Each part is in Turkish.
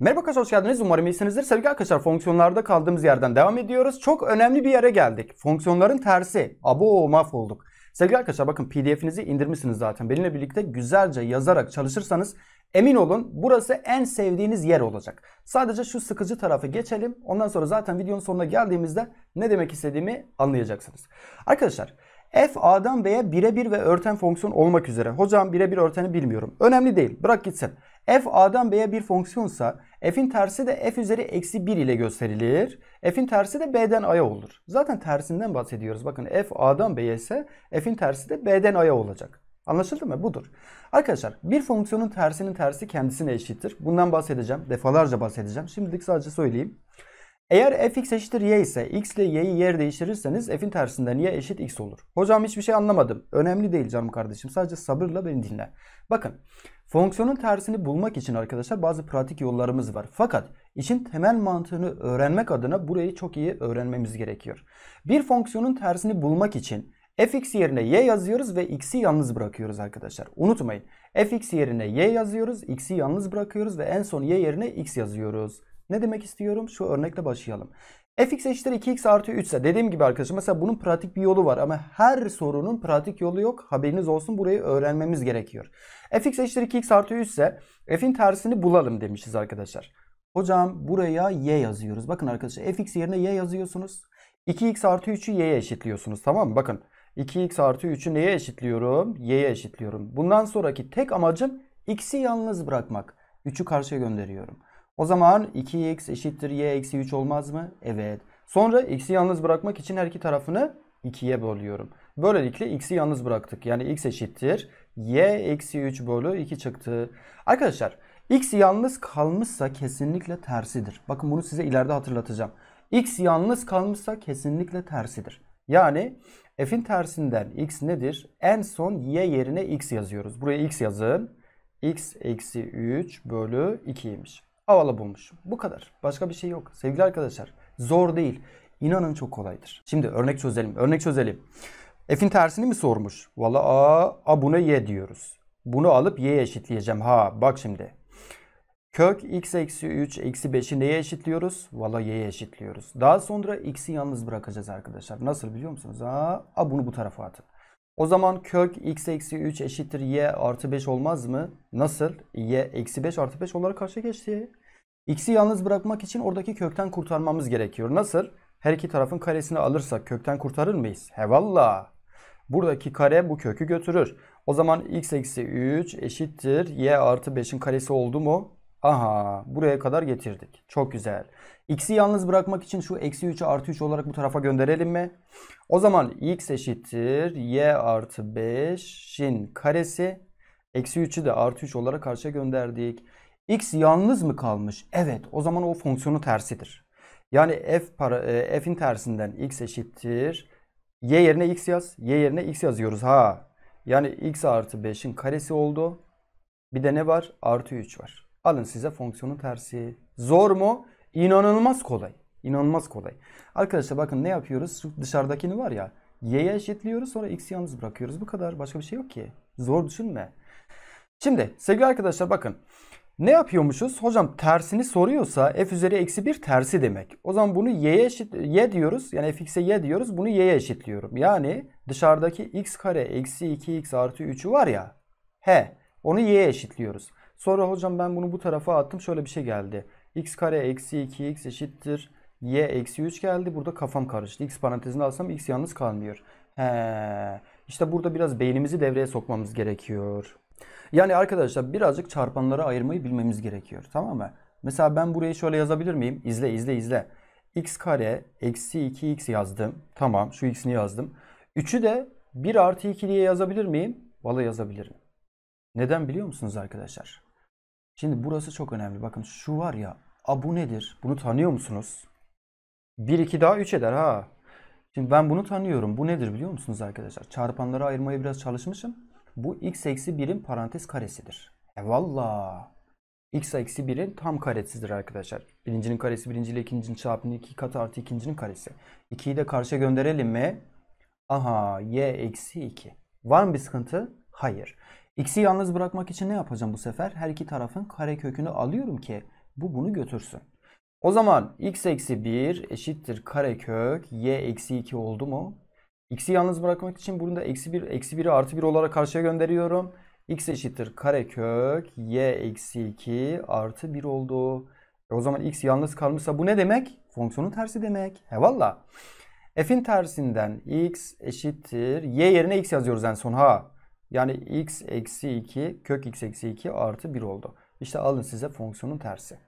Merhaba arkadaşlar hoş geldiniz. Umarım iyisinizdir. Sevgili arkadaşlar fonksiyonlarda kaldığımız yerden devam ediyoruz. Çok önemli bir yere geldik. Fonksiyonların tersi. Abo mahvolduk. Sevgili arkadaşlar bakın pdf'inizi indirmişsiniz zaten. Benimle birlikte güzelce yazarak çalışırsanız emin olun burası en sevdiğiniz yer olacak. Sadece şu sıkıcı tarafı geçelim. Ondan sonra zaten videonun sonuna geldiğimizde ne demek istediğimi anlayacaksınız. Arkadaşlar F A'dan B'ye birebir ve örten fonksiyon olmak üzere. Hocam birebir örteni bilmiyorum. Önemli değil. Bırak gitsin. F A'dan B'ye bir fonksiyonsa F'in tersi de F üzeri eksi 1 ile gösterilir. F'in tersi de B'den A'ya olur. Zaten tersinden bahsediyoruz. Bakın F A'dan B'ye ise F'in tersi de B'den A'ya olacak. Anlaşıldı mı? Budur. Arkadaşlar bir fonksiyonun tersinin tersi kendisine eşittir. Bundan bahsedeceğim. Defalarca bahsedeceğim. Şimdilik sadece söyleyeyim. Eğer fx eşittir y ise x ile y'yi yer değiştirirseniz f'in tersinde y eşit x olur. Hocam hiçbir şey anlamadım. Önemli değil canım kardeşim. Sadece sabırla beni dinle. Bakın fonksiyonun tersini bulmak için arkadaşlar bazı pratik yollarımız var. Fakat işin temel mantığını öğrenmek adına burayı çok iyi öğrenmemiz gerekiyor. Bir fonksiyonun tersini bulmak için fx yerine y yazıyoruz ve x'i yalnız bırakıyoruz arkadaşlar. Unutmayın fx yerine y yazıyoruz, x'i yalnız bırakıyoruz ve en son y yerine x yazıyoruz. Ne demek istiyorum? Şu örnekle başlayalım. fx eşittir 2x artı 3 ise dediğim gibi arkadaşlar mesela bunun pratik bir yolu var ama her sorunun pratik yolu yok. Haberiniz olsun burayı öğrenmemiz gerekiyor. fx eşittir 2x artı 3 ise f'in tersini bulalım demişiz arkadaşlar. Hocam buraya y yazıyoruz. Bakın arkadaşlar fx yerine y yazıyorsunuz. 2x artı 3'ü y'ye eşitliyorsunuz tamam mı? Bakın 2x artı 3'ü neye eşitliyorum? y'ye eşitliyorum. Bundan sonraki tek amacım x'i yalnız bırakmak. 3'ü karşıya gönderiyorum. O zaman 2x eşittir y eksi 3 olmaz mı? Evet. Sonra x'i yalnız bırakmak için her iki tarafını 2'ye bölüyorum. Böylelikle x'i yalnız bıraktık. Yani x eşittir. y eksi 3 bölü 2 çıktı. Arkadaşlar x yalnız kalmışsa kesinlikle tersidir. Bakın bunu size ileride hatırlatacağım. x yalnız kalmışsa kesinlikle tersidir. Yani f'in tersinden x nedir? En son y yerine x yazıyoruz. Buraya x yazın. x eksi 3 bölü 2'ymiş havalı bulmuşum. Bu kadar. Başka bir şey yok. Sevgili arkadaşlar zor değil. İnanın çok kolaydır. Şimdi örnek çözelim. Örnek çözelim. F'in tersini mi sormuş? Valla a, a buna y diyoruz. Bunu alıp y eşitleyeceğim. Ha bak şimdi. Kök x eksi 3 eksi 5'i neye eşitliyoruz? Valla y'ye eşitliyoruz. Daha sonra x'i yalnız bırakacağız arkadaşlar. Nasıl biliyor musunuz? Ha, a bunu bu tarafa atın. O zaman kök x eksi 3 eşittir y artı 5 olmaz mı? Nasıl? y eksi 5 artı 5 olarak karşı geçti. X'i yalnız bırakmak için oradaki kökten kurtarmamız gerekiyor. Nasıl? Her iki tarafın karesini alırsak kökten kurtarır mıyız? Hevalla. Buradaki kare bu kökü götürür. O zaman x eksi 3 eşittir y artı 5'in karesi oldu mu? Aha buraya kadar getirdik. Çok güzel. X'i yalnız bırakmak için şu eksi 3'ü artı 3 olarak bu tarafa gönderelim mi? O zaman x eşittir y artı 5'in karesi. Eksi 3'ü de artı 3 olarak karşıya gönderdik. X yalnız mı kalmış? Evet o zaman o fonksiyonu tersidir. Yani f para, e, f'in tersinden x eşittir. Y yerine x yaz. Y yerine x yazıyoruz. Ha. Yani x artı 5'in karesi oldu. Bir de ne var? Artı 3 var. Alın size fonksiyonun tersi. Zor mu? İnanılmaz kolay. İnanılmaz kolay. Arkadaşlar bakın ne yapıyoruz? Şu dışarıdakini var ya. Y'ye eşitliyoruz sonra x'i yalnız bırakıyoruz. Bu kadar. Başka bir şey yok ki. Zor düşünme. Şimdi sevgili arkadaşlar bakın. Ne yapıyormuşuz? Hocam tersini soruyorsa f üzeri eksi 1 tersi demek. O zaman bunu y'ye eşit, y diyoruz. Yani fx'e y diyoruz. Bunu y'ye eşitliyorum. Yani dışarıdaki x kare eksi 2x artı 3'ü var ya. He. Onu y'ye eşitliyoruz. Sonra hocam ben bunu bu tarafa attım. Şöyle bir şey geldi. x kare eksi 2x eşittir. y eksi 3 geldi. Burada kafam karıştı. x parantezini alsam x yalnız kalmıyor. He. İşte burada biraz beynimizi devreye sokmamız gerekiyor. Yani arkadaşlar birazcık çarpanlara ayırmayı bilmemiz gerekiyor. Tamam mı? Mesela ben burayı şöyle yazabilir miyim? İzle izle izle. x kare eksi 2x yazdım. Tamam şu x'ini yazdım. 3'ü de 1 artı 2 diye yazabilir miyim? Valla yazabilirim. Neden biliyor musunuz arkadaşlar? Şimdi burası çok önemli. Bakın şu var ya. A bu nedir? Bunu tanıyor musunuz? 1 2 daha 3 eder ha. Şimdi ben bunu tanıyorum. Bu nedir biliyor musunuz arkadaşlar? Çarpanlara ayırmaya biraz çalışmışım. Bu x eksi 1'in parantez karesidir. E valla. x eksi 1'in tam karesidir arkadaşlar. Birincinin karesi birinciyle ikincinin çarpımının iki katı artı ikincinin karesi. 2'yi de karşıya gönderelim mi? Aha y eksi 2. Var mı bir sıkıntı? Hayır. X'i yalnız bırakmak için ne yapacağım bu sefer? Her iki tarafın kare kökünü alıyorum ki bu bunu götürsün. O zaman x eksi 1 eşittir kare kök y eksi 2 oldu mu? X'i yalnız bırakmak için bunu da eksi 1, eksi 1'i artı 1 olarak karşıya gönderiyorum. X eşittir karekök y eksi 2 artı 1 oldu. E o zaman x yalnız kalmışsa bu ne demek? Fonksiyonun tersi demek. He valla. F'in tersinden x eşittir. Y yerine x yazıyoruz en son ha. Yani x eksi 2 kök x eksi 2 artı 1 oldu. İşte alın size fonksiyonun tersi.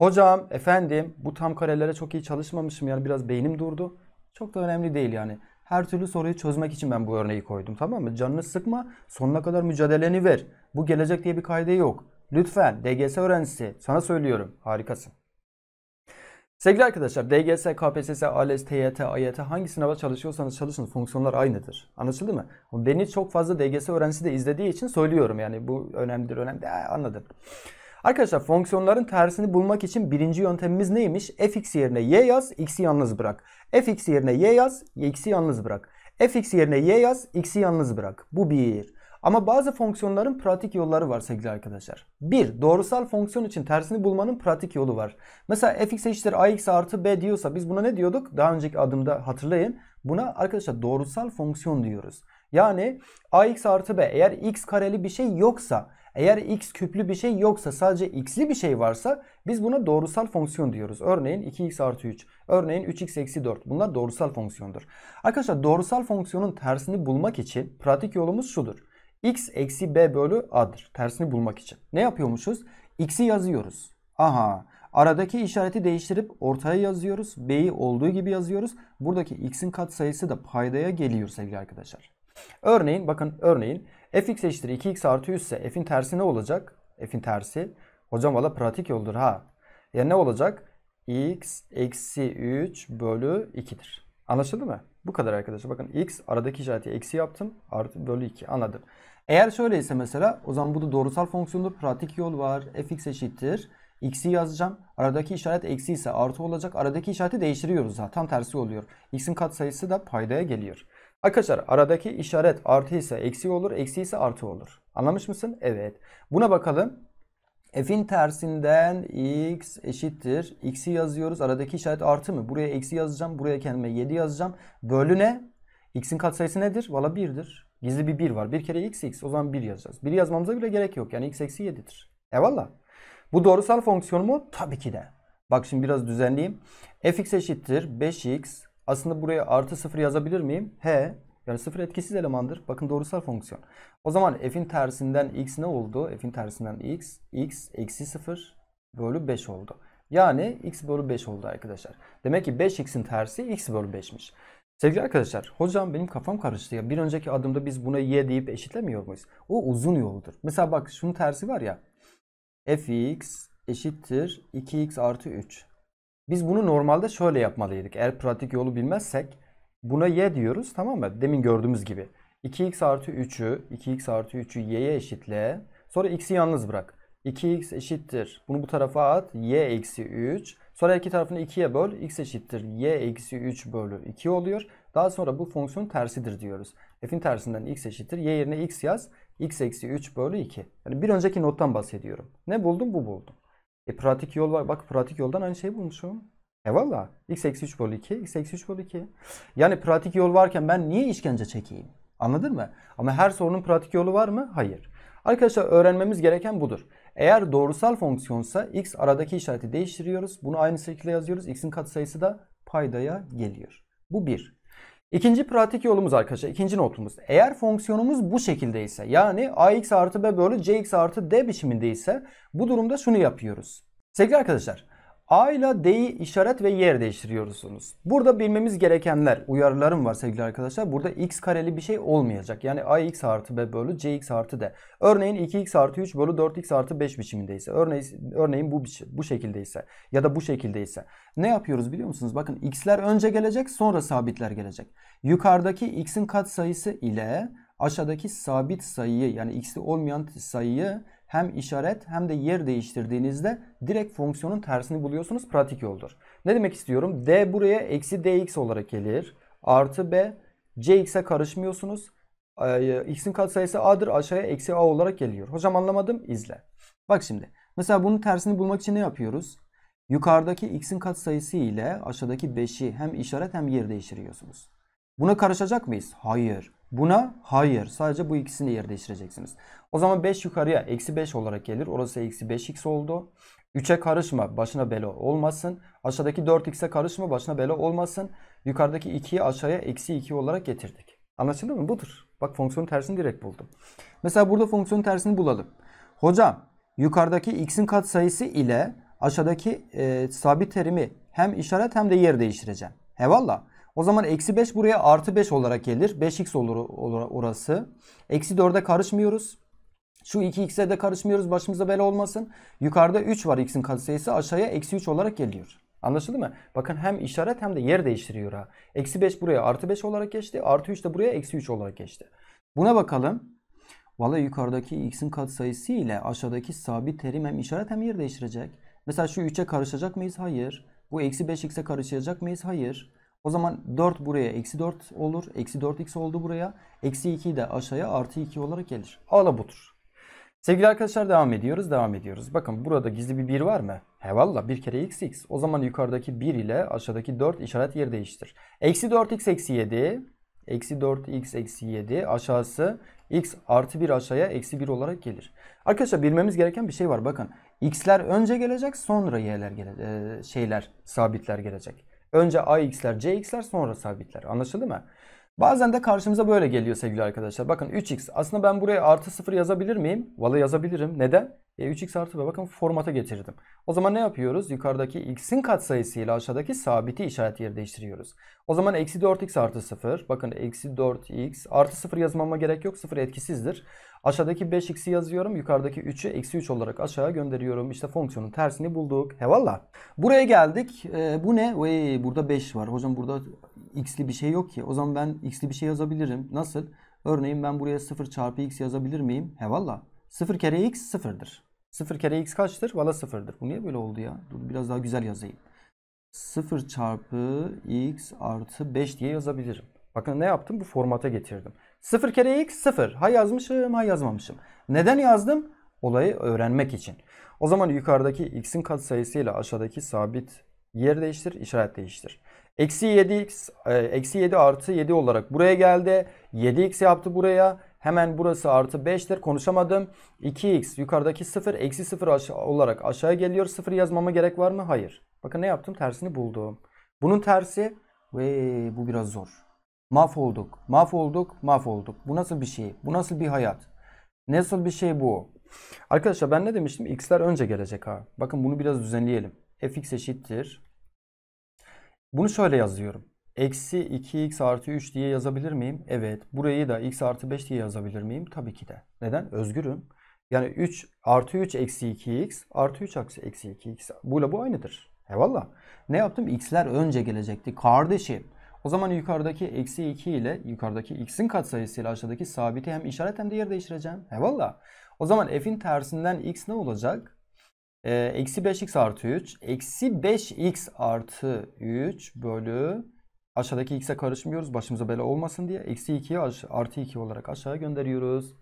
Hocam efendim bu tam karelere çok iyi çalışmamışım yani biraz beynim durdu. Çok da önemli değil yani. Her türlü soruyu çözmek için ben bu örneği koydum tamam mı? Canını sıkma sonuna kadar mücadeleni ver. Bu gelecek diye bir kaydı yok. Lütfen DGS öğrencisi sana söylüyorum harikasın. Sevgili arkadaşlar DGS, KPSS, ALES, TYT, AYT hangi sınava çalışıyorsanız çalışın fonksiyonlar aynıdır. Anlaşıldı mı? Beni çok fazla DGS öğrencisi de izlediği için söylüyorum yani bu önemlidir önemli anladım. Arkadaşlar fonksiyonların tersini bulmak için birinci yöntemimiz neymiş? fx yerine y yaz, x'i yalnız bırak. fx yerine y yaz, x'i yalnız bırak. fx yerine y yaz, x'i yalnız bırak. Bu bir. Ama bazı fonksiyonların pratik yolları var sevgili arkadaşlar. Bir, Doğrusal fonksiyon için tersini bulmanın pratik yolu var. Mesela fx eşittir ax artı b diyorsa biz buna ne diyorduk? Daha önceki adımda hatırlayın. Buna arkadaşlar doğrusal fonksiyon diyoruz. Yani ax artı b eğer x kareli bir şey yoksa eğer x küplü bir şey yoksa sadece x'li bir şey varsa biz buna doğrusal fonksiyon diyoruz. Örneğin 2x artı 3. Örneğin 3x eksi 4. Bunlar doğrusal fonksiyondur. Arkadaşlar doğrusal fonksiyonun tersini bulmak için pratik yolumuz şudur. x eksi b bölü a'dır. Tersini bulmak için. Ne yapıyormuşuz? x'i yazıyoruz. Aha. Aradaki işareti değiştirip ortaya yazıyoruz. B'yi olduğu gibi yazıyoruz. Buradaki x'in katsayısı da paydaya geliyor sevgili arkadaşlar. Örneğin bakın örneğin fx eşittir 2x artı 100 ise f'in tersi ne olacak? F'in tersi hocam valla pratik yoldur ha. Yani ne olacak? x eksi 3 bölü 2'dir. Anlaşıldı mı? Bu kadar arkadaşlar. Bakın x aradaki işareti eksi yaptım. Artı bölü 2 anladım. Eğer şöyleyse mesela o zaman bu da doğrusal fonksiyondur. Pratik yol var. fx eşittir. x'i yazacağım. Aradaki işaret eksi ise artı olacak. Aradaki işareti değiştiriyoruz. zaten Tam tersi oluyor. x'in katsayısı da paydaya geliyor. Arkadaşlar aradaki işaret artı ise eksi olur, eksi ise artı olur. Anlamış mısın? Evet. Buna bakalım. F'in tersinden x eşittir. X'i yazıyoruz. Aradaki işaret artı mı? Buraya eksi yazacağım. Buraya kendime 7 yazacağım. Bölü ne? X'in katsayısı nedir? Valla 1'dir. Gizli bir 1 var. Bir kere x x. O zaman 1 yazacağız. 1 yazmamıza bile gerek yok. Yani x eksi 7'dir. Eyvallah. Bu doğrusal fonksiyon mu? Tabii ki de. Bak şimdi biraz düzenleyeyim. fx eşittir 5x aslında buraya artı sıfır yazabilir miyim? He. Yani sıfır etkisiz elemandır. Bakın doğrusal fonksiyon. O zaman f'in tersinden x ne oldu? F'in tersinden x. x eksi sıfır bölü 5 oldu. Yani x bölü 5 oldu arkadaşlar. Demek ki 5x'in tersi x bölü 5'miş. Sevgili arkadaşlar, hocam benim kafam karıştı ya. Bir önceki adımda biz buna y deyip eşitlemiyor muyuz? O uzun yoldur. Mesela bak şunun tersi var ya. fx eşittir 2x artı 3. Biz bunu normalde şöyle yapmalıydık. Eğer pratik yolu bilmezsek buna y diyoruz tamam mı? Demin gördüğümüz gibi. 2x artı 3'ü 2x artı 3'ü y'ye eşitle. Sonra x'i yalnız bırak. 2x eşittir. Bunu bu tarafa at. y eksi 3. Sonra iki tarafını 2'ye böl. x eşittir. y eksi 3 bölü 2 oluyor. Daha sonra bu fonksiyon tersidir diyoruz. F'in tersinden x eşittir. Y yerine x yaz. x eksi 3 bölü 2. Yani bir önceki nottan bahsediyorum. Ne buldum? Bu buldum. E pratik yol var. Bak pratik yoldan aynı şeyi bulmuşum. E valla. X eksi 3 bölü 2. X eksi 3 bölü 2. Yani pratik yol varken ben niye işkence çekeyim? Anladın mı? Ama her sorunun pratik yolu var mı? Hayır. Arkadaşlar öğrenmemiz gereken budur. Eğer doğrusal fonksiyonsa x aradaki işareti değiştiriyoruz. Bunu aynı şekilde yazıyoruz. x'in katsayısı da paydaya geliyor. Bu bir. İkinci pratik yolumuz arkadaşlar. ikinci notumuz. Eğer fonksiyonumuz bu şekilde ise yani ax artı b bölü cx artı d biçiminde ise bu durumda şunu yapıyoruz. Sevgili arkadaşlar A ile D'yi işaret ve yer değiştiriyorsunuz. Burada bilmemiz gerekenler, uyarılarım var sevgili arkadaşlar. Burada x kareli bir şey olmayacak. Yani A x artı b bölü C x artı d. Örneğin 2x artı 3 bölü 4x artı 5 biçimindeyse. Örneğin, örneğin bu, bu şekildeyse ya da bu şekildeyse. Ne yapıyoruz biliyor musunuz? Bakın x'ler önce gelecek sonra sabitler gelecek. Yukarıdaki x'in katsayısı ile aşağıdaki sabit sayıyı yani x'li olmayan sayıyı hem işaret hem de yer değiştirdiğinizde direkt fonksiyonun tersini buluyorsunuz. Pratik yoldur. Ne demek istiyorum? D buraya eksi dx olarak gelir. Artı b cx'e karışmıyorsunuz. Ee, x'in katsayısı a'dır. Aşağıya eksi a olarak geliyor. Hocam anlamadım. İzle. Bak şimdi. Mesela bunun tersini bulmak için ne yapıyoruz? Yukarıdaki x'in katsayısı ile aşağıdaki 5'i hem işaret hem yer değiştiriyorsunuz. Buna karışacak mıyız? Hayır. Buna hayır. Sadece bu ikisini yer değiştireceksiniz. O zaman 5 yukarıya eksi 5 olarak gelir. Orası eksi 5x oldu. 3'e karışma başına bela olmasın. Aşağıdaki 4x'e karışma başına bela olmasın. Yukarıdaki 2'yi aşağıya eksi 2 olarak getirdik. Anlaşıldı mı? Budur. Bak fonksiyonun tersini direkt buldum. Mesela burada fonksiyonun tersini bulalım. Hocam yukarıdaki x'in katsayısı ile aşağıdaki e, sabit terimi hem işaret hem de yer değiştireceğim. Hevalla. O zaman eksi 5 buraya artı 5 olarak gelir. 5x olur orası. Eksi 4'e karışmıyoruz. Şu 2x'e de karışmıyoruz başımıza bela olmasın. Yukarıda 3 var x'in katsayısı aşağıya eksi 3 olarak geliyor. Anlaşıldı mı? Bakın hem işaret hem de yer değiştiriyor ha. Eksi 5 buraya artı 5 olarak geçti. Artı 3 de buraya eksi 3 olarak geçti. Buna bakalım. Valla yukarıdaki x'in katsayısı ile aşağıdaki sabit terim hem işaret hem yer değiştirecek. Mesela şu 3'e karışacak mıyız? Hayır. Bu eksi 5x'e karışacak mıyız? Hayır. O zaman 4 buraya eksi 4 olur. Eksi 4x oldu buraya. Eksi 2 de aşağıya artı 2 olarak gelir. Ağla budur. Sevgili arkadaşlar devam ediyoruz, devam ediyoruz. Bakın burada gizli bir 1 var mı? He valla bir kere x x. O zaman yukarıdaki 1 ile aşağıdaki 4 işaret yer değiştir. Eksi 4x eksi 7. Eksi 4x eksi 7 aşağısı x artı 1 aşağıya eksi 1 olarak gelir. Arkadaşlar bilmemiz gereken bir şey var. Bakın x'ler önce gelecek sonra y'ler gele, e, şeyler sabitler gelecek. Önce ax'ler cx'ler sonra sabitler. Anlaşıldı mı? Bazen de karşımıza böyle geliyor sevgili arkadaşlar. Bakın 3x. Aslında ben buraya artı 0 yazabilir miyim? Valla yazabilirim. Neden? E 3x artı b. Bakın formata getirdim. O zaman ne yapıyoruz? Yukarıdaki x'in katsayısıyla aşağıdaki sabiti işaret yeri değiştiriyoruz. O zaman eksi 4x artı 0. Bakın eksi 4x artı 0 yazmama gerek yok. 0 etkisizdir. Aşağıdaki 5x'i yazıyorum. Yukarıdaki 3'ü eksi 3 olarak aşağı gönderiyorum. İşte fonksiyonun tersini bulduk. Hevalla. Buraya geldik. E, bu ne? Vey, burada 5 var. Hocam burada x'li bir şey yok ki. O zaman ben x'li bir şey yazabilirim. Nasıl? Örneğin ben buraya 0 çarpı x yazabilir miyim? Hevalla. 0 kere x 0'dır. 0 kere x kaçtır? Valla 0'dır. Bu niye böyle oldu ya? Dur biraz daha güzel yazayım. 0 çarpı x artı 5 diye yazabilirim. Bakın ne yaptım? Bu formata getirdim. 0 kere x 0. Ha yazmışım ha yazmamışım. Neden yazdım? Olayı öğrenmek için. O zaman yukarıdaki x'in katsayısı ile aşağıdaki sabit yer değiştir, işaret değiştir. Eksi 7x, e, eksi 7 artı 7 olarak buraya geldi. 7x yaptı buraya. Hemen burası artı 5'tir. Konuşamadım. 2x yukarıdaki 0, eksi 0 olarak aşağıya geliyor. 0 yazmama gerek var mı? Hayır. Bakın ne yaptım? Tersini buldum. Bunun tersi ve bu biraz zor. Mahvolduk, mahvolduk, mahvolduk. Bu nasıl bir şey? Bu nasıl bir hayat? Nasıl bir şey bu? Arkadaşlar ben ne demiştim? X'ler önce gelecek ha. Bakın bunu biraz düzenleyelim. fx eşittir. Bunu şöyle yazıyorum. Eksi 2x artı 3 diye yazabilir miyim? Evet. Burayı da x artı 5 diye yazabilir miyim? Tabii ki de. Neden? Özgürüm. Yani 3 artı 3 eksi 2x artı 3 eksi 2x. Buyla bu aynıdır. Eyvallah. Ne yaptım? X'ler önce gelecekti. Kardeşim. O zaman yukarıdaki eksi 2 ile yukarıdaki x'in katsayısıyla aşağıdaki sabiti hem işaret hem de yer değiştireceğim. He valla. O zaman f'in tersinden x ne olacak? Ee, eksi 5x artı 3. Eksi 5x artı 3 bölü aşağıdaki x'e karışmıyoruz başımıza bela olmasın diye. Eksi 2'yi artı 2 olarak aşağıya gönderiyoruz.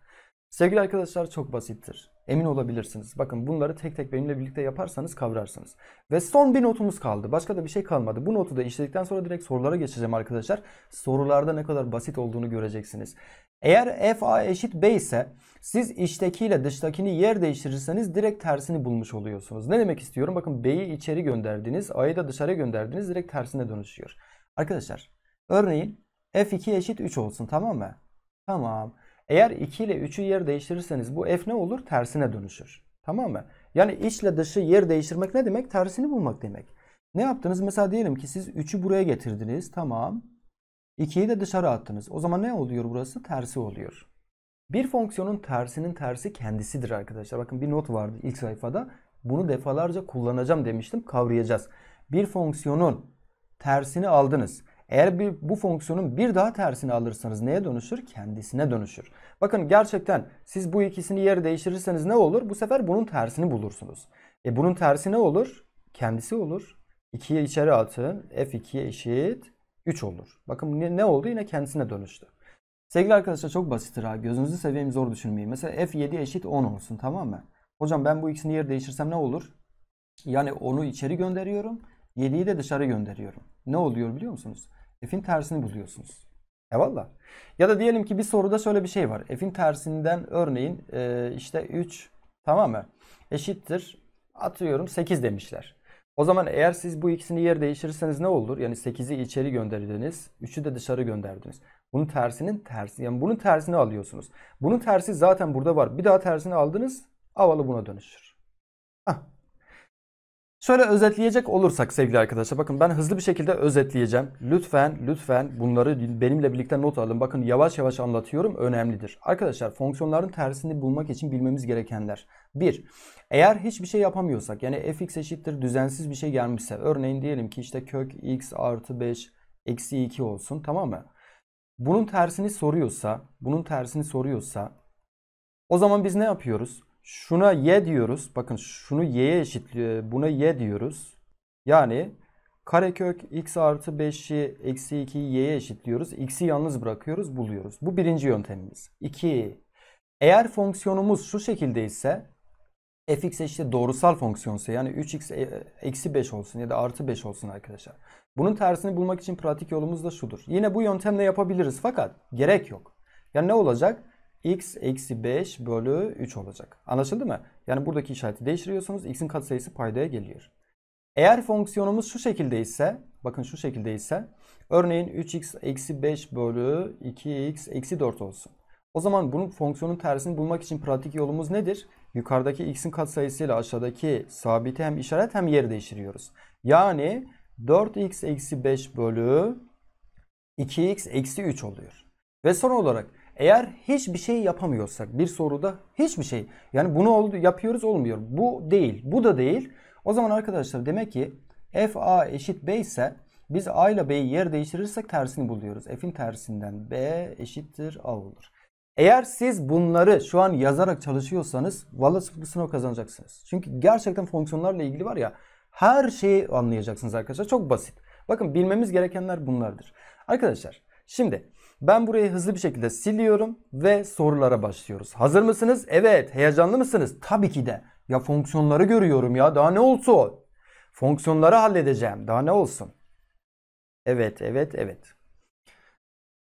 Sevgili arkadaşlar çok basittir. Emin olabilirsiniz. Bakın bunları tek tek benimle birlikte yaparsanız kavrarsınız. Ve son bir notumuz kaldı. Başka da bir şey kalmadı. Bu notu da işledikten sonra direkt sorulara geçeceğim arkadaşlar. Sorularda ne kadar basit olduğunu göreceksiniz. Eğer f a eşit b ise siz içtekiyle dıştakini yer değiştirirseniz direkt tersini bulmuş oluyorsunuz. Ne demek istiyorum? Bakın b'yi içeri gönderdiniz, a'yı da dışarı gönderdiniz direkt tersine dönüşüyor. Arkadaşlar örneğin f2 eşit 3 olsun tamam mı? Tamam. Eğer 2 ile 3'ü yer değiştirirseniz bu f ne olur? Tersine dönüşür. Tamam mı? Yani içle dışı yer değiştirmek ne demek? Tersini bulmak demek. Ne yaptınız? Mesela diyelim ki siz 3'ü buraya getirdiniz. Tamam. 2'yi de dışarı attınız. O zaman ne oluyor burası? Tersi oluyor. Bir fonksiyonun tersinin tersi kendisidir arkadaşlar. Bakın bir not vardı ilk sayfada. Bunu defalarca kullanacağım demiştim. Kavrayacağız. Bir fonksiyonun tersini aldınız. Eğer bir, bu fonksiyonun bir daha tersini alırsanız neye dönüşür? Kendisine dönüşür. Bakın gerçekten siz bu ikisini yeri değiştirirseniz ne olur? Bu sefer bunun tersini bulursunuz. E bunun tersi ne olur? Kendisi olur. 2'ye içeri atın. f 2 eşit 3 olur. Bakın ne, ne oldu? Yine kendisine dönüştü. Sevgili arkadaşlar çok basittir ha. Gözünüzü seveyim zor düşünmeyin. Mesela F7 eşit 10 olsun tamam mı? Hocam ben bu ikisini yeri değiştirsem ne olur? Yani 10'u içeri gönderiyorum. 7'yi de dışarı gönderiyorum. Ne oluyor biliyor musunuz? f'in tersini buluyorsunuz. Eyvallah. Ya da diyelim ki bir soruda şöyle bir şey var. F'in tersinden örneğin e, işte 3 tamam mı? Eşittir atıyorum 8 demişler. O zaman eğer siz bu ikisini yer değiştirirseniz ne olur? Yani 8'i içeri gönderdiniz, 3'ü de dışarı gönderdiniz. Bunun tersinin tersi. Yani bunun tersini alıyorsunuz. Bunun tersi zaten burada var. Bir daha tersini aldınız, avalı buna dönüşür. Hah, Şöyle özetleyecek olursak sevgili arkadaşlar bakın ben hızlı bir şekilde özetleyeceğim. Lütfen lütfen bunları benimle birlikte not alın. Bakın yavaş yavaş anlatıyorum önemlidir. Arkadaşlar fonksiyonların tersini bulmak için bilmemiz gerekenler. 1. Eğer hiçbir şey yapamıyorsak yani fx eşittir düzensiz bir şey gelmişse örneğin diyelim ki işte kök x artı 5 eksi 2 olsun tamam mı? Bunun tersini soruyorsa bunun tersini soruyorsa o zaman biz ne yapıyoruz? Şuna y diyoruz. Bakın şunu y'ye eşitliyor. Buna y diyoruz. Yani karekök x artı 5'i eksi 2'yi y'ye eşitliyoruz. x'i yalnız bırakıyoruz buluyoruz. Bu birinci yöntemimiz. 2. Eğer fonksiyonumuz şu şekilde ise fx eşittir doğrusal fonksiyonsa yani 3x e, eksi 5 olsun ya da artı 5 olsun arkadaşlar. Bunun tersini bulmak için pratik yolumuz da şudur. Yine bu yöntemle yapabiliriz fakat gerek yok. Yani ne olacak? x eksi 5 bölü 3 olacak. Anlaşıldı mı? Yani buradaki işareti değiştiriyorsunuz. x'in katsayısı paydaya geliyor. Eğer fonksiyonumuz şu şekilde ise bakın şu şekilde ise örneğin 3x eksi 5 bölü 2x eksi 4 olsun. O zaman bunun fonksiyonun tersini bulmak için pratik yolumuz nedir? Yukarıdaki x'in katsayısıyla aşağıdaki sabiti hem işaret hem yeri değiştiriyoruz. Yani 4x eksi 5 bölü 2x eksi 3 oluyor. Ve son olarak eğer hiçbir şey yapamıyorsak bir soruda hiçbir şey yani bunu oldu, yapıyoruz olmuyor. Bu değil. Bu da değil. O zaman arkadaşlar demek ki f a eşit b ise biz a ile b'yi yer değiştirirsek tersini buluyoruz. f'in tersinden b eşittir a olur. Eğer siz bunları şu an yazarak çalışıyorsanız valla bu sınav kazanacaksınız. Çünkü gerçekten fonksiyonlarla ilgili var ya her şeyi anlayacaksınız arkadaşlar. Çok basit. Bakın bilmemiz gerekenler bunlardır. Arkadaşlar şimdi ben burayı hızlı bir şekilde siliyorum ve sorulara başlıyoruz. Hazır mısınız? Evet. Heyecanlı mısınız? Tabii ki de. Ya fonksiyonları görüyorum ya. Daha ne olsun? Fonksiyonları halledeceğim. Daha ne olsun? Evet, evet, evet.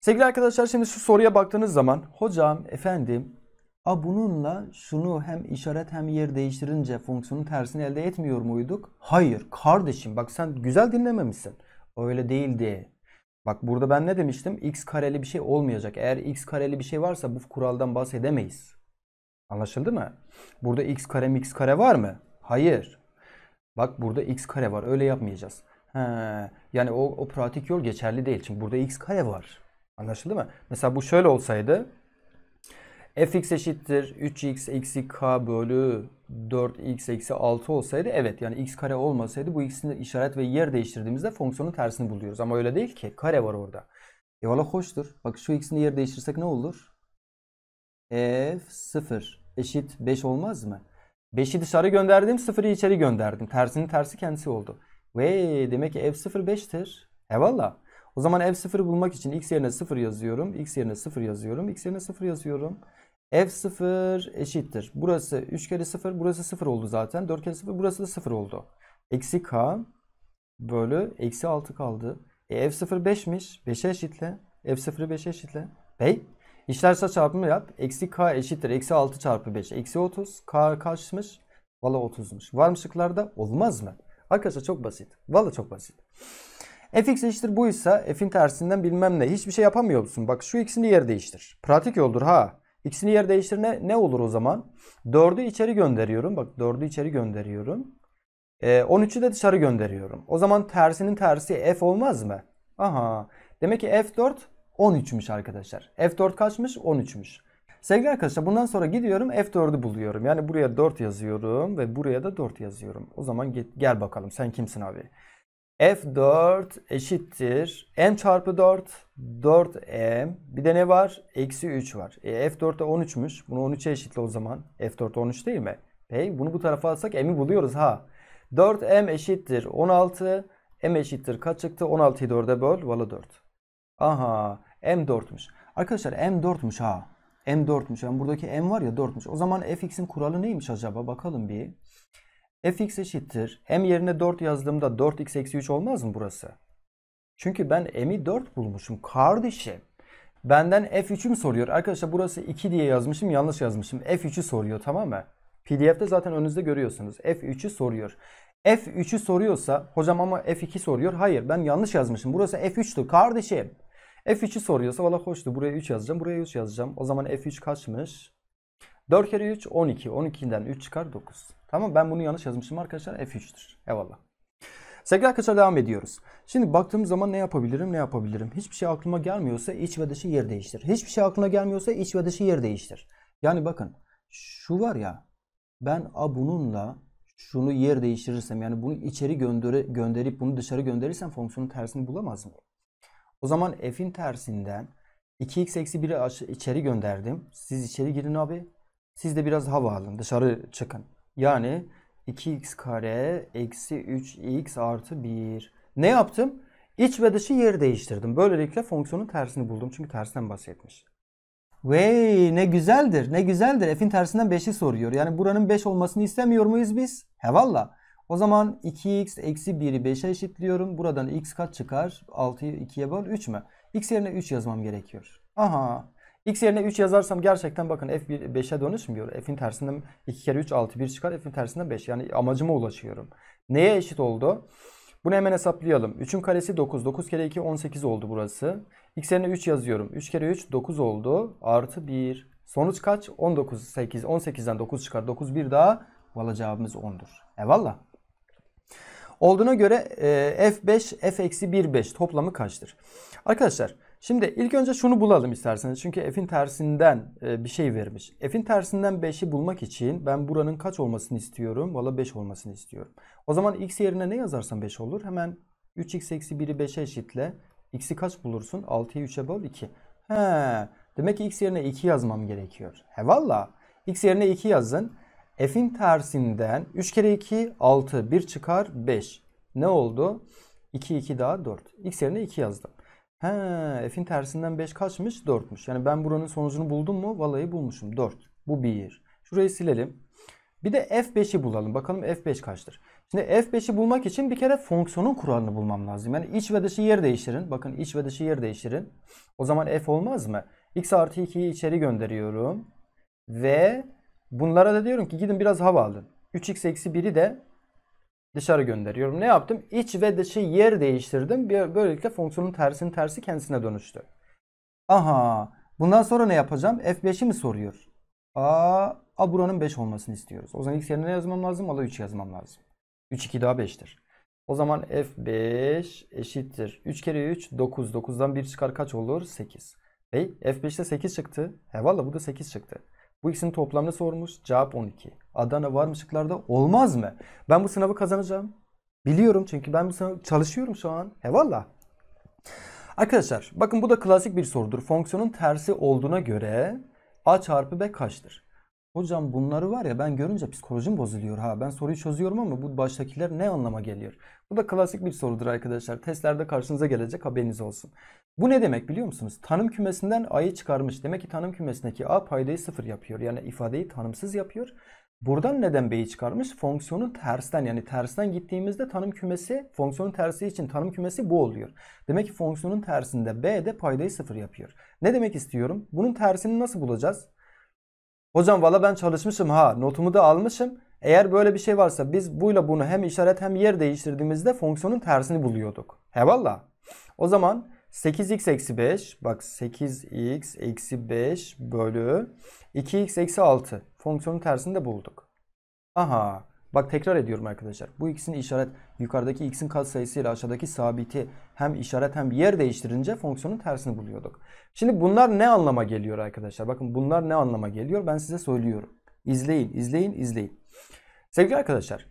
Sevgili arkadaşlar şimdi şu soruya baktığınız zaman hocam efendim a bununla şunu hem işaret hem yer değiştirince fonksiyonun tersini elde etmiyor muyduk? Hayır kardeşim bak sen güzel dinlememişsin. Öyle değildi. Bak burada ben ne demiştim? X kareli bir şey olmayacak. Eğer x kareli bir şey varsa bu kuraldan bahsedemeyiz. Anlaşıldı mı? Burada x kare x kare var mı? Hayır. Bak burada x kare var. Öyle yapmayacağız. He, yani o, o pratik yol geçerli değil. Çünkü burada x kare var. Anlaşıldı mı? Mesela bu şöyle olsaydı fx eşittir 3x eksi k bölü 4x eksi 6 olsaydı evet yani x kare olmasaydı bu x'in işaret ve yer değiştirdiğimizde fonksiyonun tersini buluyoruz. Ama öyle değil ki kare var orada. E valla hoştur. Bak şu x'in yer değiştirsek ne olur? f 0 eşit 5 olmaz mı? 5'i dışarı gönderdim 0'ı içeri gönderdim. Tersinin tersi kendisi oldu. Ve demek ki f0 5'tir. E valla. O zaman f0 bulmak için x yerine 0 yazıyorum. x yerine 0 yazıyorum. x yerine 0 yazıyorum f0 eşittir. Burası 3 kere 0, burası 0 oldu zaten. 4 kere 0, burası da 0 oldu. Eksi k bölü eksi 6 kaldı. E, f0 5'miş. 5'e eşitle. f0'ı 5'e eşitle. Bey. İşlerse çarpımı yap. Eksi k eşittir. Eksi 6 çarpı 5. Eksi 30. K kaçmış? Valla 30'muş. Varmışlıklarda olmaz mı? Arkadaşlar çok basit. Valla çok basit. fx eşittir buysa f'in tersinden bilmem ne. Hiçbir şey yapamıyor musun? Bak şu x'ini yer değiştir. Pratik yoldur ha. X'ini yer değiştirine ne olur o zaman? 4'ü içeri gönderiyorum. Bak 4'ü içeri gönderiyorum. E, ee, 13'ü de dışarı gönderiyorum. O zaman tersinin tersi F olmaz mı? Aha. Demek ki F4 13'müş arkadaşlar. F4 kaçmış? 13'müş. Sevgili arkadaşlar bundan sonra gidiyorum F4'ü buluyorum. Yani buraya 4 yazıyorum ve buraya da 4 yazıyorum. O zaman git, gel bakalım sen kimsin abi? F4 eşittir. M çarpı 4. 4M. Bir de ne var? Eksi 3 var. E, F4'te 13'müş. Bunu 13'e eşitle o zaman. F4 13 değil mi? Hey, bunu bu tarafa alsak M'i buluyoruz ha. 4M eşittir 16. M eşittir kaç çıktı? 16'yı 4'e böl. Valla 4. Aha. M 4'müş. Arkadaşlar M 4'müş ha. M 4'müş. Yani buradaki M var ya 4'müş. O zaman fx'in kuralı neymiş acaba? Bakalım bir fx eşittir. Hem yerine 4 yazdığımda 4x eksi 3 olmaz mı burası? Çünkü ben m'i 4 bulmuşum kardeşim. Benden f3'ü soruyor? Arkadaşlar burası 2 diye yazmışım yanlış yazmışım. f3'ü soruyor tamam mı? PDF'de zaten önünüzde görüyorsunuz. f3'ü soruyor. f3'ü soruyorsa hocam ama f2 soruyor. Hayır ben yanlış yazmışım. Burası f3'tü kardeşim. f3'ü soruyorsa valla hoştu. Buraya 3 yazacağım. Buraya 3 yazacağım. O zaman f3 kaçmış? 4 kere 3 12. 12'den 3 çıkar 9. Tamam ben bunu yanlış yazmışım arkadaşlar. F3'tür. Eyvallah. Sevgili arkadaşlar devam ediyoruz. Şimdi baktığım zaman ne yapabilirim ne yapabilirim. Hiçbir şey aklıma gelmiyorsa iç ve dışı yer değiştir. Hiçbir şey aklına gelmiyorsa iç ve dışı yer değiştir. Yani bakın şu var ya ben a bununla şunu yer değiştirirsem yani bunu içeri gönderi, gönderip bunu dışarı gönderirsem fonksiyonun tersini bulamaz mı? O zaman f'in tersinden 2x eksi 1'i içeri gönderdim. Siz içeri girin abi. Siz de biraz hava alın dışarı çıkın. Yani 2x kare eksi 3x artı 1. Ne yaptım? İç ve dışı yeri değiştirdim. Böylelikle fonksiyonun tersini buldum. Çünkü tersinden bahsetmiş. Vey ne güzeldir ne güzeldir. F'in tersinden 5'i soruyor. Yani buranın 5 olmasını istemiyor muyuz biz? He valla. O zaman 2x eksi 1'i 5'e eşitliyorum. Buradan x kaç çıkar? 6'yı 2'ye böl 3 mü? x yerine 3 yazmam gerekiyor. Aha X yerine 3 yazarsam gerçekten bakın f 5'e dönüşmüyor. F'in tersinden 2 kere 3 6 1 çıkar. F'in tersinden 5. Yani amacıma ulaşıyorum. Neye eşit oldu? Bunu hemen hesaplayalım. 3'ün karesi 9. 9 kere 2 18 oldu burası. X yerine 3 yazıyorum. 3 kere 3 9 oldu. Artı 1. Sonuç kaç? 19 8. 18'den 9 çıkar. 9 1 daha. E, valla cevabımız 10'dur. Eyvallah. Olduğuna göre f5 f-1 5 toplamı kaçtır? Arkadaşlar Şimdi ilk önce şunu bulalım isterseniz. Çünkü f'in tersinden e, bir şey vermiş. F'in tersinden 5'i bulmak için ben buranın kaç olmasını istiyorum? Valla 5 olmasını istiyorum. O zaman x yerine ne yazarsan 5 olur. Hemen 3x eksi 1'i 5'e eşitle. X'i kaç bulursun? 6'yı 3'e böl 2. He, demek ki x yerine 2 yazmam gerekiyor. He valla. X yerine 2 yazın. F'in tersinden 3 kere 2 6 1 çıkar 5. Ne oldu? 2 2 daha 4. X yerine 2 yazdım. He, f'in tersinden 5 kaçmış? 4'müş. Yani ben buranın sonucunu buldum mu? Vallahi bulmuşum. 4. Bu 1. Şurayı silelim. Bir de f5'i bulalım. Bakalım f5 kaçtır? Şimdi f5'i bulmak için bir kere fonksiyonun kuralını bulmam lazım. Yani iç ve dışı yer değiştirin. Bakın iç ve dışı yer değiştirin. O zaman f olmaz mı? x artı 2'yi içeri gönderiyorum. Ve bunlara da diyorum ki gidin biraz hava alın. 3x eksi 1'i de dışarı gönderiyorum. Ne yaptım? İç ve dışı yer değiştirdim. Böylelikle fonksiyonun tersinin tersi kendisine dönüştü. Aha. Bundan sonra ne yapacağım? F5'i mi soruyor? Aa, a buranın 5 olmasını istiyoruz. O zaman x yerine ne yazmam lazım? Ala 3 yazmam lazım. 3 2 daha 5'tir. O zaman F5 eşittir. 3 kere 3 9. 9'dan 1 çıkar kaç olur? 8. Hey, F5'te 8 çıktı. He valla bu da 8 çıktı. Bu ikisinin toplamını sormuş. Cevap 12. Adana var mı şıklarda? Olmaz mı? Ben bu sınavı kazanacağım. Biliyorum çünkü ben bu sınavı çalışıyorum şu an. He valla. Arkadaşlar bakın bu da klasik bir sorudur. Fonksiyonun tersi olduğuna göre a çarpı b kaçtır? Hocam bunları var ya ben görünce psikolojim bozuluyor ha. Ben soruyu çözüyorum ama bu baştakiler ne anlama geliyor? Bu da klasik bir sorudur arkadaşlar. Testlerde karşınıza gelecek haberiniz olsun. Bu ne demek biliyor musunuz? Tanım kümesinden a'yı çıkarmış. Demek ki tanım kümesindeki a paydayı sıfır yapıyor. Yani ifadeyi tanımsız yapıyor. Buradan neden b'yi çıkarmış? Fonksiyonun tersten yani tersten gittiğimizde tanım kümesi fonksiyonun tersi için tanım kümesi bu oluyor. Demek ki fonksiyonun tersinde b de paydayı sıfır yapıyor. Ne demek istiyorum? Bunun tersini nasıl bulacağız? Hocam valla ben çalışmışım ha notumu da almışım. Eğer böyle bir şey varsa biz buyla bunu hem işaret hem yer değiştirdiğimizde fonksiyonun tersini buluyorduk. He valla. O zaman 8x eksi 5 bak 8x eksi 5 bölü 2x eksi 6 fonksiyonun tersini de bulduk. Aha bak tekrar ediyorum arkadaşlar. Bu ikisinin işaret yukarıdaki x'in katsayısı ile aşağıdaki sabiti hem işaret hem yer değiştirince fonksiyonun tersini buluyorduk. Şimdi bunlar ne anlama geliyor arkadaşlar? Bakın bunlar ne anlama geliyor ben size söylüyorum. İzleyin izleyin izleyin. Sevgili arkadaşlar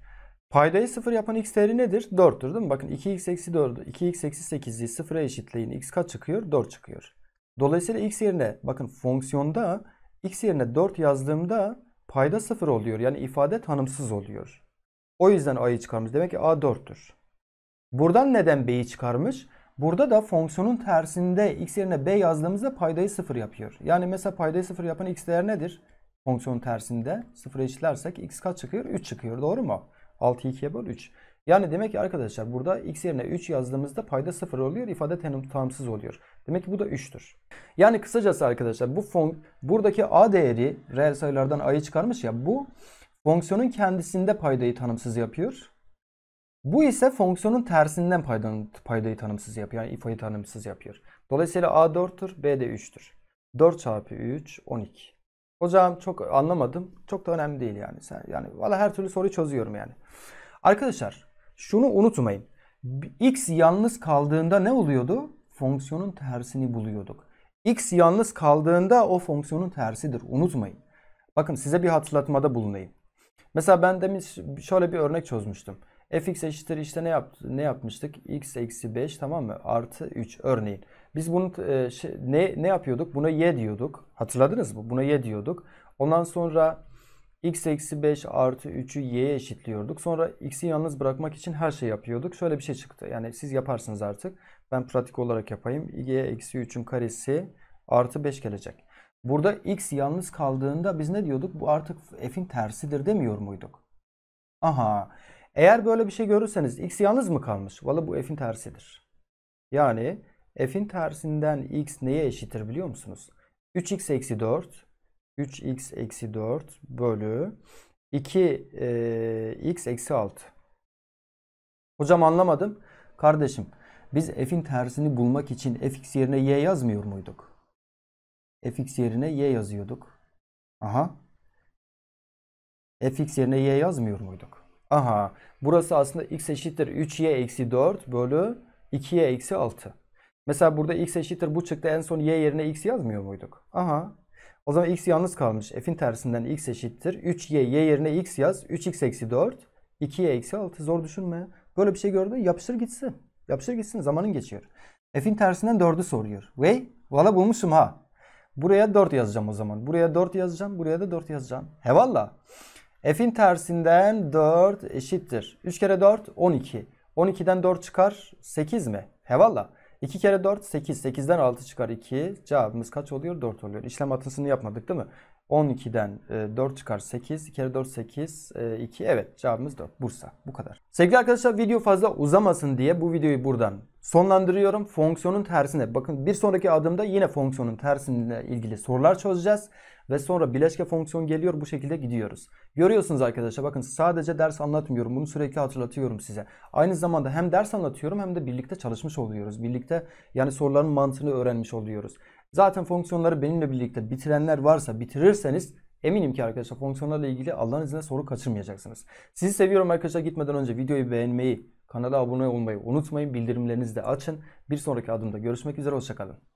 Paydayı sıfır yapan x değeri nedir? 4'tür değil mi? Bakın 2x eksi 4'ü 2x eksi 8'i sıfıra eşitleyin. x kaç çıkıyor? 4 çıkıyor. Dolayısıyla x yerine bakın fonksiyonda x yerine 4 yazdığımda payda sıfır oluyor. Yani ifade tanımsız oluyor. O yüzden a'yı çıkarmış. Demek ki a 4'tür. Buradan neden b'yi çıkarmış? Burada da fonksiyonun tersinde x yerine b yazdığımızda paydayı sıfır yapıyor. Yani mesela paydayı sıfır yapan x değer nedir? Fonksiyonun tersinde 0 eşitlersek x kaç çıkıyor? 3 çıkıyor. Doğru mu? 6'yı 2'ye böl 3. Yani demek ki arkadaşlar burada x yerine 3 yazdığımızda payda 0 oluyor. ifade tanımsız oluyor. Demek ki bu da 3'tür. Yani kısacası arkadaşlar bu fonk buradaki a değeri reel sayılardan a'yı çıkarmış ya bu fonksiyonun kendisinde paydayı tanımsız yapıyor. Bu ise fonksiyonun tersinden paydan, paydayı tanımsız yapıyor. Yani ifa'yı tanımsız yapıyor. Dolayısıyla a 4'tür, b de 3'tür. 4 çarpı 3, 12. Hocam çok anlamadım. Çok da önemli değil yani. Sen, yani valla her türlü soruyu çözüyorum yani. Arkadaşlar şunu unutmayın. X yalnız kaldığında ne oluyordu? Fonksiyonun tersini buluyorduk. X yalnız kaldığında o fonksiyonun tersidir. Unutmayın. Bakın size bir hatırlatmada bulunayım. Mesela ben demiş şöyle bir örnek çözmüştüm. fx eşittir işte ne yaptı ne yapmıştık? x eksi 5 tamam mı? Artı 3 örneğin. Biz bunu e, şey, ne ne yapıyorduk? Buna y diyorduk. Hatırladınız mı? Buna y diyorduk. Ondan sonra x eksi 5 artı 3'ü y'ye eşitliyorduk. Sonra x'i yalnız bırakmak için her şey yapıyorduk. Şöyle bir şey çıktı. Yani siz yaparsınız artık. Ben pratik olarak yapayım. y eksi 3'ün karesi artı 5 gelecek. Burada x yalnız kaldığında biz ne diyorduk? Bu artık f'in tersidir demiyor muyduk? Aha. Eğer böyle bir şey görürseniz x yalnız mı kalmış? Valla bu f'in tersidir. Yani f'in tersinden x neye eşittir biliyor musunuz? 3x eksi 4 3x eksi 4 bölü 2 e, x eksi 6. Hocam anlamadım. Kardeşim biz f'in tersini bulmak için fx yerine y yazmıyor muyduk? fx yerine y yazıyorduk. Aha. fx yerine y yazmıyor muyduk? Aha. Burası aslında x eşittir 3y eksi 4 bölü 2y eksi 6. Mesela burada x eşittir bu çıktı en son y yerine x yazmıyor muyduk? Aha. O zaman x yalnız kalmış. F'in tersinden x eşittir. 3y y yerine x yaz. 3x eksi 4. 2y eksi 6. Zor düşünme. Böyle bir şey gördü. yapışır gitsin. Yapışır gitsin. Zamanın geçiyor. F'in tersinden 4'ü soruyor. Ve valla bulmuşum ha. Buraya 4 yazacağım o zaman. Buraya 4 yazacağım. Buraya da 4 yazacağım. Hevalla. valla. F'in tersinden 4 eşittir. 3 kere 4 12. 12'den 4 çıkar 8 mi? Hevalla. valla. 2 kere 4 8. 8'den 6 çıkar 2. Cevabımız kaç oluyor? 4 oluyor. İşlem atısını yapmadık değil mi? 12'den 4 e, çıkar 8. 2 kere 4 8. 2. Evet cevabımız 4. Bursa. Bu kadar. Sevgili arkadaşlar video fazla uzamasın diye bu videoyu buradan sonlandırıyorum. Fonksiyonun tersine bakın bir sonraki adımda yine fonksiyonun tersine ilgili sorular çözeceğiz. Ve sonra bileşke fonksiyon geliyor bu şekilde gidiyoruz. Görüyorsunuz arkadaşlar bakın sadece ders anlatmıyorum. Bunu sürekli hatırlatıyorum size. Aynı zamanda hem ders anlatıyorum hem de birlikte çalışmış oluyoruz. Birlikte yani soruların mantığını öğrenmiş oluyoruz. Zaten fonksiyonları benimle birlikte bitirenler varsa bitirirseniz eminim ki arkadaşlar fonksiyonlarla ilgili Allah'ın izniyle soru kaçırmayacaksınız. Sizi seviyorum arkadaşlar gitmeden önce videoyu beğenmeyi, kanala abone olmayı unutmayın. Bildirimlerinizi de açın. Bir sonraki adımda görüşmek üzere hoşçakalın.